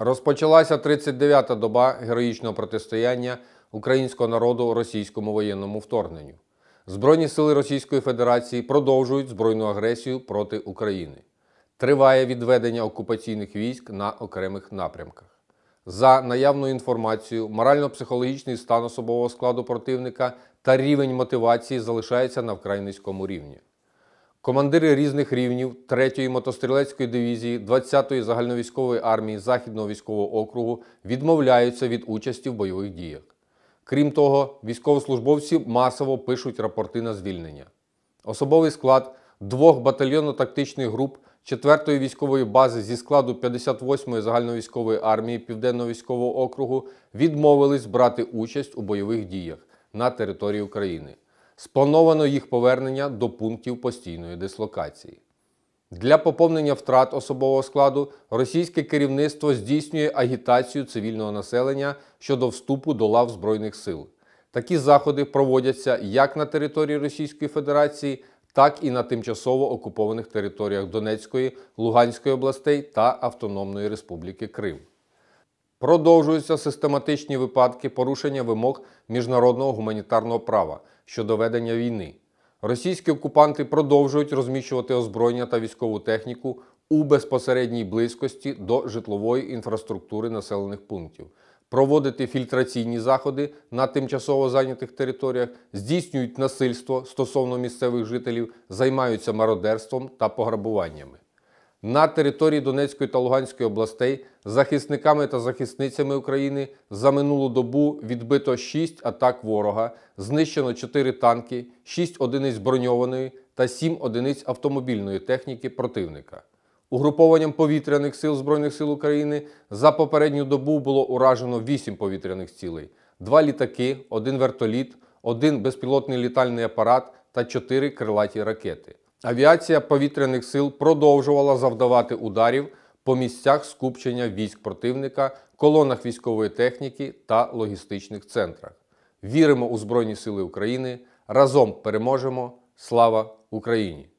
Розпочалася 39-та доба героїчного протистояння українського народу російському воєнному вторгненню. Збройні сили Російської Федерації продовжують збройну агресію проти України. Триває відведення окупаційних військ на окремих напрямках. За наявною інформацією, морально-психологічний стан особового складу противника та рівень мотивації залишається на вкрай низькому рівні. Командири різних рівнів 3-ї мотострілецької дивізії 20-ї загальновійськової армії Західного військового округу відмовляються від участі в бойових діях. Крім того, військовослужбовці масово пишуть рапорти на звільнення. Особовий склад двох батальйонно-тактичних груп 4-ї військової бази зі складу 58-ї загальновійськової армії Південного військового округу відмовились брати участь у бойових діях на території України. Сплановано їх повернення до пунктів постійної дислокації. Для поповнення втрат особового складу російське керівництво здійснює агітацію цивільного населення щодо вступу до лав Збройних сил. Такі заходи проводяться як на території Російської Федерації, так і на тимчасово окупованих територіях Донецької, Луганської областей та Автономної Республіки Крим. Продовжуються систематичні випадки порушення вимог міжнародного гуманітарного права щодо ведення війни. Російські окупанти продовжують розміщувати озброєння та військову техніку у безпосередній близькості до житлової інфраструктури населених пунктів, проводити фільтраційні заходи на тимчасово зайнятих територіях, здійснюють насильство стосовно місцевих жителів, займаються мародерством та пограбуваннями на території Донецької та Луганської областей захисниками та захисницями України за минулу добу відбито 6 атак ворога, знищено 4 танки, 6 одиниць броньованої та 7 одиниць автомобільної техніки противника. Угрупованням повітряних сил Збройних сил України за попередню добу було уражено 8 повітряних цілей: 2 літаки, 1 вертоліт, 1 безпілотний літальний апарат та 4 крилаті ракети. Авіація повітряних сил продовжувала завдавати ударів по місцях скупчення військ противника, колонах військової техніки та логістичних центрах. Віримо у Збройні Сили України. Разом переможемо! Слава Україні!